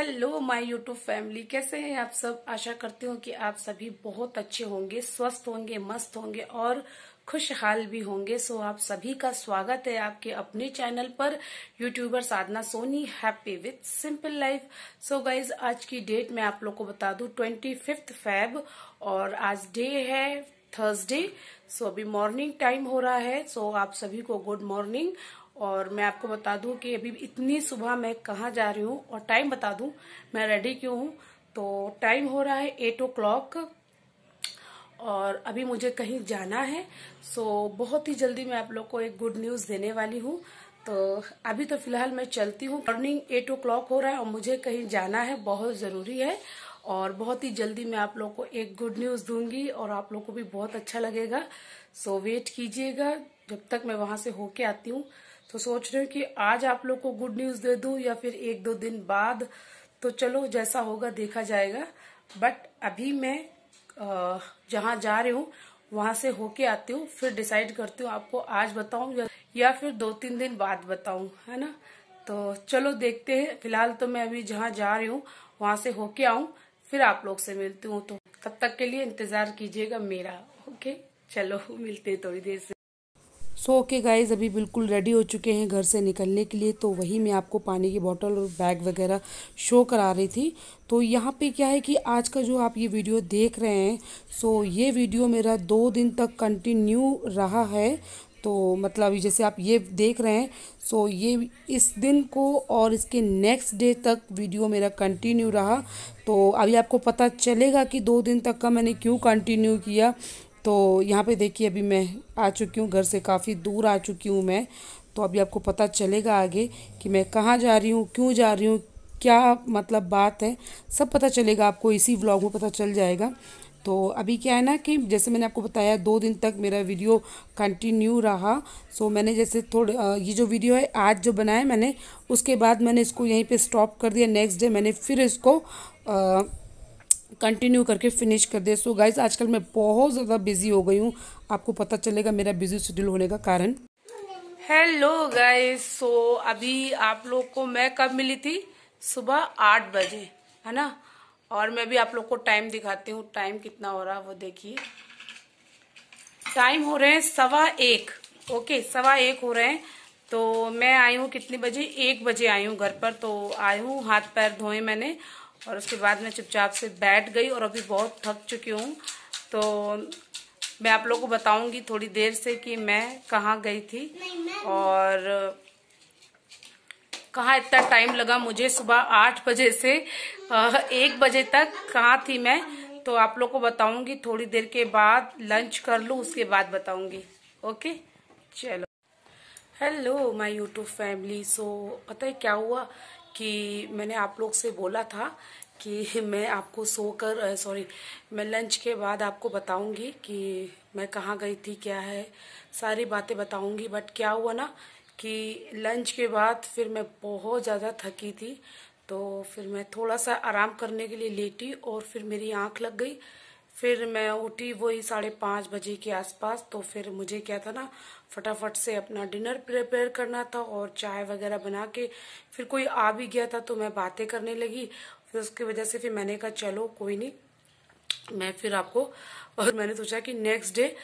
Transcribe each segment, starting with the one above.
Hello my YouTube family कैसे हैं आप सब आशा करती हूँ कि आप सभी बहुत अच्छे होंगे स्वस्थ होंगे मस्त होंगे और खुशहाल भी होंगे सो आप सभी का स्वागत है आपके अपने चैनल पर YouTuber Sadhna Soni happy with simple life so guys आज की डेट मैं आप लोग को बता दू ट्वेंटी फिफ्थ फैब और आज डे है थर्सडे सो अभी मॉर्निंग टाइम हो रहा है सो आप सभी को गुड मॉर्निंग और मैं आपको बता दूं कि अभी इतनी सुबह मैं कहाँ जा रही हूँ और टाइम बता दूं मैं रेडी क्यों हूँ तो टाइम हो रहा है एट ओ क्लॉक और अभी मुझे कहीं जाना है सो बहुत ही जल्दी मैं आप लोग को एक गुड न्यूज़ देने वाली हूँ तो अभी तो फिलहाल मैं चलती हूँ मॉर्निंग एट ओ क्लॉक हो रहा है और मुझे कहीं जाना है बहुत ज़रूरी है और बहुत ही जल्दी मैं आप लोग को एक गुड न्यूज़ दूंगी और आप लोग को भी बहुत अच्छा लगेगा सो वेट कीजिएगा जब तक मैं वहाँ से होके आती हूँ तो सोच रही हूँ कि आज आप लोग को गुड न्यूज दे दू या फिर एक दो दिन बाद तो चलो जैसा होगा देखा जाएगा बट अभी मैं जहाँ जा रही हूँ वहां से होके आती हूँ फिर डिसाइड करती हूँ आपको आज बताऊँ या फिर दो तीन दिन बाद बताऊ है ना तो चलो देखते हैं फिलहाल तो मैं अभी जहाँ जा रही हूँ वहां से होके आऊ फिर आप लोग से मिलती हूँ तो तब तक के लिए इंतजार कीजिएगा मेरा ओके चलो मिलते हैं थोड़ी देर से सो ओके गाइज़ अभी बिल्कुल रेडी हो चुके हैं घर से निकलने के लिए तो वही मैं आपको पानी की बॉटल और बैग वगैरह शो करा रही थी तो यहाँ पे क्या है कि आज का जो आप ये वीडियो देख रहे हैं सो ये वीडियो मेरा दो दिन तक कंटिन्यू रहा है तो मतलब जैसे आप ये देख रहे हैं सो ये इस दिन को और इसके नेक्स्ट डे तक वीडियो मेरा कंटिन्यू रहा तो अभी आपको पता चलेगा कि दो दिन तक का मैंने क्यों कंटिन्यू किया तो यहाँ पे देखिए अभी मैं आ चुकी हूँ घर से काफ़ी दूर आ चुकी हूँ मैं तो अभी आपको पता चलेगा आगे कि मैं कहाँ जा रही हूँ क्यों जा रही हूँ क्या मतलब बात है सब पता चलेगा आपको इसी व्लॉग में पता चल जाएगा तो अभी क्या है ना कि जैसे मैंने आपको बताया दो दिन तक मेरा वीडियो कंटिन्यू रहा सो मैंने जैसे थोड़े ये जो वीडियो है आज जो बनाया मैंने उसके बाद मैंने इसको यहीं पे स्टॉप कर दिया नेक्स्ट डे मैंने फिर इसको आ, कंटिन्यू करके फिनिश कर दे सो गाइज आजकल मैं बहुत ज़्यादा बिजी हो गई हूँ आपको पता चलेगा मेरा बिजी शेड्यूल होने का कारण हेलो गाइज सो अभी आप लोग को मैं कब मिली थी सुबह आठ बजे है ना और मैं भी आप लोग को टाइम दिखाती हूँ टाइम कितना हो रहा है वो देखिए टाइम हो रहे हैं सवा एक ओके सवा एक हो रहे हैं तो मैं आई हूँ कितने बजे एक बजे आई हूँ घर पर तो आई हूँ हाथ पैर धोए मैंने और उसके बाद मैं चुपचाप से बैठ गई और अभी बहुत थक चुकी हूँ तो मैं आप लोगों को बताऊंगी थोड़ी देर से कि मैं कहाँ गई थी और कहाँ इतना टाइम लगा मुझे सुबह आठ बजे से एक बजे तक कहाँ थी मैं तो आप लोग को बताऊंगी थोड़ी देर के बाद लंच कर लूँ उसके बाद बताऊंगी ओके चलो hello my YouTube family so पता है क्या हुआ कि मैंने आप लोग से बोला था कि मैं आपको सोकर सॉरी मैं लंच के बाद आपको बताऊंगी कि मैं कहाँ गई थी क्या है सारी बातें बताऊंगी बट क्या हुआ ना कि लंच के बाद फिर मैं बहुत ज़्यादा थकी थी तो फिर मैं थोड़ा सा आराम करने के लिए लेटी और फिर मेरी आंख लग गई फिर मैं उठी वही साढ़े पाँच बजे के आसपास तो फिर मुझे क्या था ना फटाफट से अपना डिनर प्रिपेयर करना था और चाय वगैरह बना के फिर कोई आ भी गया था तो मैं बातें करने लगी फिर उसकी वजह से फिर मैंने कहा चलो कोई नहीं मैं फिर आपको और मैंने सोचा कि नेक्स्ट डे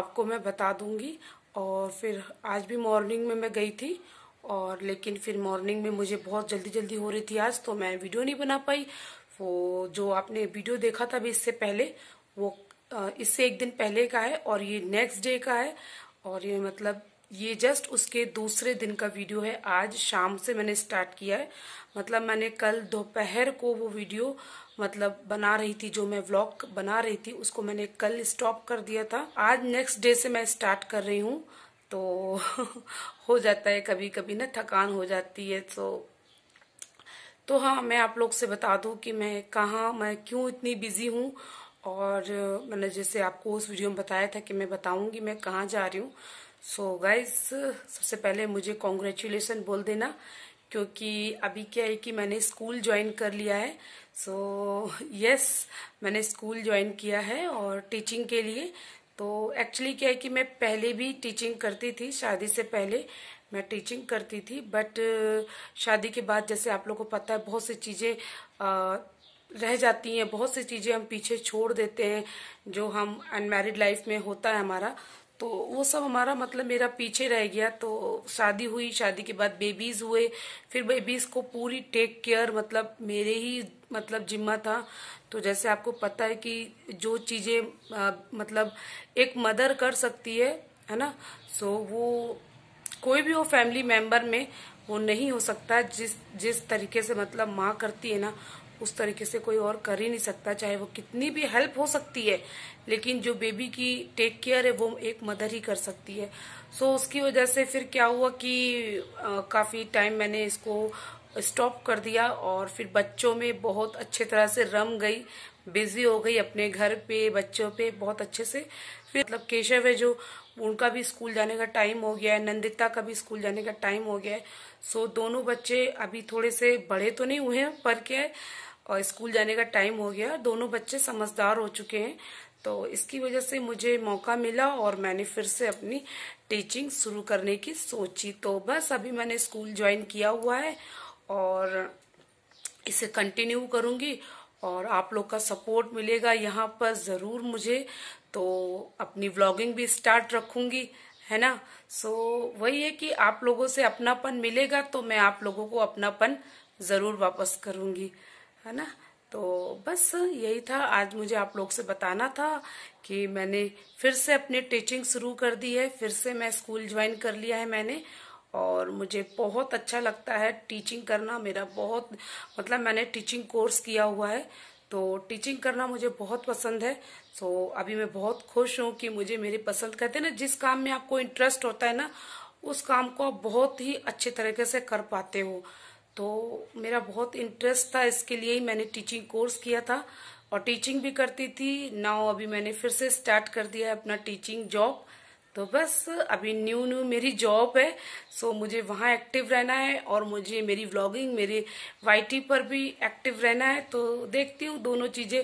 आपको मैं बता दूंगी और फिर आज भी मॉर्निंग में मैं गई थी और लेकिन फिर मॉर्निंग में मुझे बहुत जल्दी जल्दी हो रही थी आज तो मैं वीडियो नहीं बना पाई वो जो आपने वीडियो देखा था अभी इससे पहले वो इससे एक दिन पहले का है और ये नेक्स्ट डे का है और ये मतलब ये जस्ट उसके दूसरे दिन का वीडियो है आज शाम से मैंने स्टार्ट किया है मतलब मैंने कल दोपहर को वो वीडियो मतलब बना रही थी जो मैं व्लॉग बना रही थी उसको मैंने कल स्टॉप कर दिया था आज नेक्स्ट डे से मैं स्टार्ट कर रही हूँ तो हो जाता है कभी कभी ना थकान हो जाती है तो तो हाँ मैं आप लोग से बता दूँ कि मैं कहाँ मैं क्यों इतनी बिजी हूँ और मैंने जैसे आपको उस वीडियो में बताया था कि मैं बताऊंगी मैं कहाँ जा रही हूँ सो गाइज सबसे पहले मुझे कॉन्ग्रेचुलेसन बोल देना क्योंकि अभी क्या है कि मैंने स्कूल ज्वाइन कर लिया है सो so, यस yes, मैंने स्कूल ज्वाइन किया है और टीचिंग के लिए तो एक्चुअली क्या है कि मैं पहले भी टीचिंग करती थी शादी से पहले मैं टीचिंग करती थी बट शादी के बाद जैसे आप लोगों को पता है बहुत सी चीज़ें रह जाती हैं बहुत सी चीज़ें हम पीछे छोड़ देते हैं जो हम अनमेरिड लाइफ में होता है हमारा तो वो सब हमारा मतलब मेरा पीछे रह गया तो शादी हुई शादी के बाद बेबीज़ हुए फिर बेबीज़ को पूरी टेक केयर मतलब मेरे ही मतलब जिम्मा था तो जैसे आपको पता है कि जो चीज़ें मतलब एक मदर कर सकती है है ना सो वो कोई भी हो फैमिली मेम्बर में वो नहीं हो सकता जिस जिस तरीके से मतलब माँ करती है ना उस तरीके से कोई और कर ही नहीं सकता चाहे वो कितनी भी हेल्प हो सकती है लेकिन जो बेबी की टेक केयर है वो एक मदर ही कर सकती है सो so, उसकी वजह से फिर क्या हुआ कि आ, काफी टाइम मैंने इसको स्टॉप कर दिया और फिर बच्चों में बहुत अच्छे तरह से रम गई बिजी हो गई अपने घर पे बच्चों पे बहुत अच्छे से फिर मतलब केशव है जो उनका भी स्कूल जाने का टाइम हो गया है नंदिता का भी स्कूल जाने का टाइम हो गया है सो दोनों बच्चे अभी थोड़े से बड़े तो नहीं हुए हैं पर क्या है और स्कूल जाने का टाइम हो गया दोनों बच्चे समझदार हो चुके हैं तो इसकी वजह से मुझे मौका मिला और मैंने फिर से अपनी टीचिंग शुरू करने की सोची तो बस अभी मैंने स्कूल ज्वाइन किया हुआ है और इसे कंटिन्यू करूंगी और आप लोग का सपोर्ट मिलेगा यहाँ पर ज़रूर मुझे तो अपनी व्लॉगिंग भी स्टार्ट रखूंगी है ना सो so, वही है कि आप लोगों से अपनापन मिलेगा तो मैं आप लोगों को अपनापन ज़रूर वापस करूँगी है ना तो बस यही था आज मुझे आप लोग से बताना था कि मैंने फिर से अपनी टीचिंग शुरू कर दी है फिर से मैं स्कूल ज्वाइन कर लिया है मैंने और मुझे बहुत अच्छा लगता है टीचिंग करना मेरा बहुत मतलब मैंने टीचिंग कोर्स किया हुआ है तो टीचिंग करना मुझे बहुत पसंद है सो तो अभी मैं बहुत खुश हूँ कि मुझे मेरी पसंद कहते हैं ना जिस काम में आपको इंटरेस्ट होता है ना उस काम को आप बहुत ही अच्छे तरीके से कर पाते हो तो मेरा बहुत इंटरेस्ट था इसके लिए ही मैंने टीचिंग कोर्स किया था और टीचिंग भी करती थी नाउ अभी मैंने फिर से स्टार्ट कर दिया है अपना टीचिंग जॉब तो बस अभी न्यू न्यू मेरी जॉब है सो मुझे वहाँ एक्टिव रहना है और मुझे मेरी व्लॉगिंग मेरे वाई पर भी एक्टिव रहना है तो देखती हूँ दोनों चीज़ें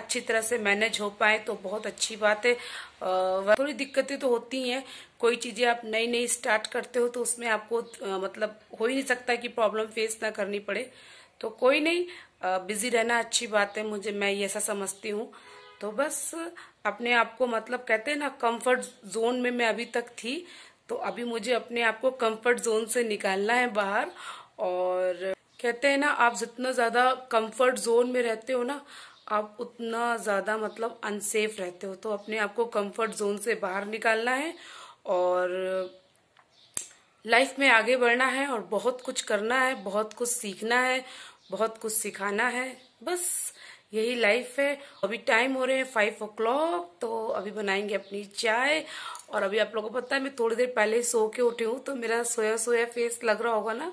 अच्छी तरह से मैनेज हो पाए तो बहुत अच्छी बात है थोड़ी दिक्कतें तो होती हैं कोई चीज़ें आप नई नई स्टार्ट करते हो तो उसमें आपको मतलब हो ही नहीं सकता कि प्रॉब्लम फेस ना करनी पड़े तो कोई नहीं बिजी रहना अच्छी बात है मुझे मैं ऐसा समझती हूँ तो बस अपने आप को मतलब कहते हैं ना कंफर्ट जोन में मैं अभी तक थी तो अभी मुझे अपने आप को कंफर्ट जोन से निकालना है बाहर और कहते हैं ना आप जितना ज्यादा कंफर्ट जोन में रहते हो ना आप उतना ज्यादा मतलब अनसेफ रहते हो तो अपने आप को कंफर्ट जोन से बाहर निकालना है और लाइफ में आगे बढ़ना है और बहुत कुछ करना है बहुत कुछ सीखना है बहुत कुछ सिखाना है बस यही लाइफ है अभी टाइम हो रहे हैं फाइव ओ क्लॉक तो अभी बनाएंगे अपनी चाय और अभी आप लोगों को पता है मैं थोड़ी देर पहले सो के उठी हूँ तो मेरा सोया सोया फेस लग रहा होगा ना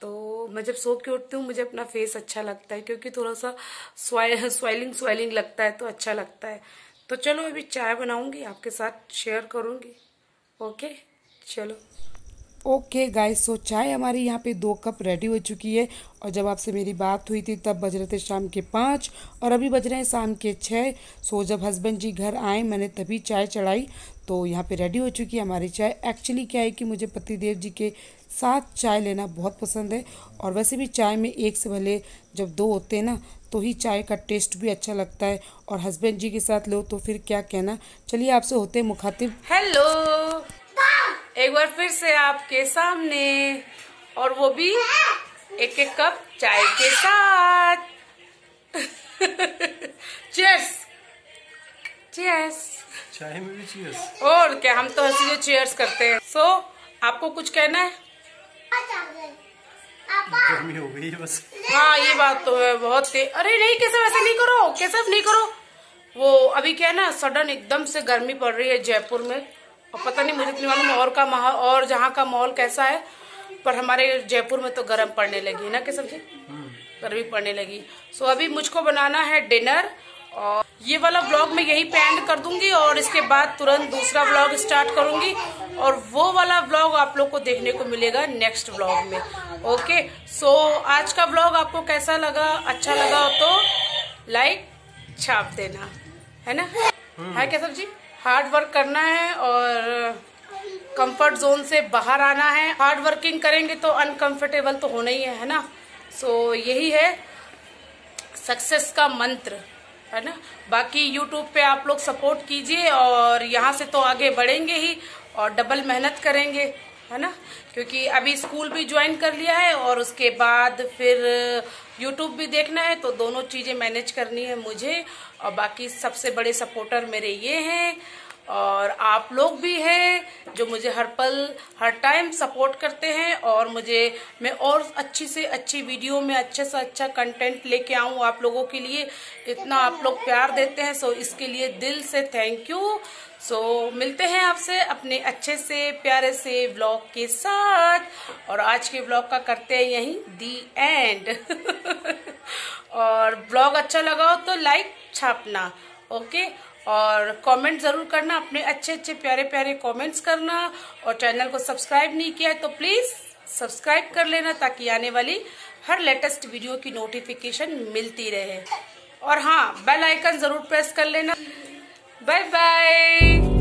तो मैं जब सो के उठती हूँ मुझे अपना फेस अच्छा लगता है क्योंकि थोड़ा सा स्वाइलिंग स्वाइलिंग लगता है तो अच्छा लगता है तो चलो अभी चाय बनाऊंगी आपके साथ शेयर करूंगी ओके चलो ओके गाइस सो चाय हमारी यहाँ पे दो कप रेडी हो चुकी है और जब आपसे मेरी बात हुई थी तब बज रहे थे शाम के पाँच और अभी बज रहे हैं शाम के छः सो जब हस्बैंड जी घर आए मैंने तभी चाय चढ़ाई तो यहाँ पे रेडी हो चुकी है हमारी चाय एक्चुअली क्या है कि मुझे पति देव जी के साथ चाय लेना बहुत पसंद है और वैसे भी चाय में एक से भले जब दो होते हैं ना तो ही चाय का टेस्ट भी अच्छा लगता है और हस्बैंड जी के साथ लो तो फिर क्या कहना चलिए आपसे होते मुखातिब हेलो एक बार फिर से आपके सामने और वो भी एक एक कप चाय के साथ चेयर्स चेयर्स चाय में भी चेयर्स और क्या हम तो हंसी से चेयर्स करते हैं सो so, आपको कुछ कहना है गर्मी हो गई बस हाँ ये बात तो है बहुत तेज अरे नहीं कैसे वैसे नहीं करो कैसे नहीं करो वो अभी क्या है ना सडन एकदम से गर्मी पड़ रही है जयपुर में और पता नहीं मुझे इतने मालूम और का माहौल और जहाँ का माहौल कैसा है पर हमारे जयपुर में तो गर्म पड़ने लगी है ना कि जी गर्मी पड़ने लगी सो अभी मुझको बनाना है डिनर और ये वाला ब्लॉग मैं यही पे एंड कर दूंगी और इसके बाद तुरंत दूसरा ब्लॉग स्टार्ट करूंगी और वो वाला ब्लॉग आप लोग को देखने को मिलेगा नेक्स्ट ब्लॉग में ओके सो आज का ब्लॉग आपको कैसा लगा अच्छा लगा तो लाइक छाप देना है ना हम्म। है कैसा जी हार्ड वर्क करना है और कंफर्ट जोन से बाहर आना है हार्ड वर्किंग करेंगे तो अनकंफर्टेबल तो होना ही है है ना सो so, यही है सक्सेस का मंत्र है ना बाकी यूट्यूब पे आप लोग सपोर्ट कीजिए और यहाँ से तो आगे बढ़ेंगे ही और डबल मेहनत करेंगे है ना क्योंकि अभी स्कूल भी ज्वाइन कर लिया है और उसके बाद फिर यूट्यूब भी देखना है तो दोनों चीज़ें मैनेज करनी है मुझे और बाकी सबसे बड़े सपोर्टर मेरे ये हैं और आप लोग भी हैं जो मुझे हर पल हर टाइम सपोर्ट करते हैं और मुझे मैं और अच्छी से अच्छी वीडियो में अच्छे से अच्छा कंटेंट लेके आऊँ आप लोगों के लिए इतना आप लोग प्यार देते हैं सो इसके लिए दिल से थैंक यू सो मिलते हैं आपसे अपने अच्छे से प्यारे से ब्लॉग के साथ और आज के ब्लॉग का करते हैं यही दी एंड और ब्लॉग अच्छा लगा हो तो लाइक छापना ओके और कमेंट ज़रूर करना अपने अच्छे अच्छे प्यारे प्यारे कमेंट्स करना और चैनल को सब्सक्राइब नहीं किया है तो प्लीज़ सब्सक्राइब कर लेना ताकि आने वाली हर लेटेस्ट वीडियो की नोटिफिकेशन मिलती रहे और हाँ बेल आइकन ज़रूर प्रेस कर लेना बाय बाय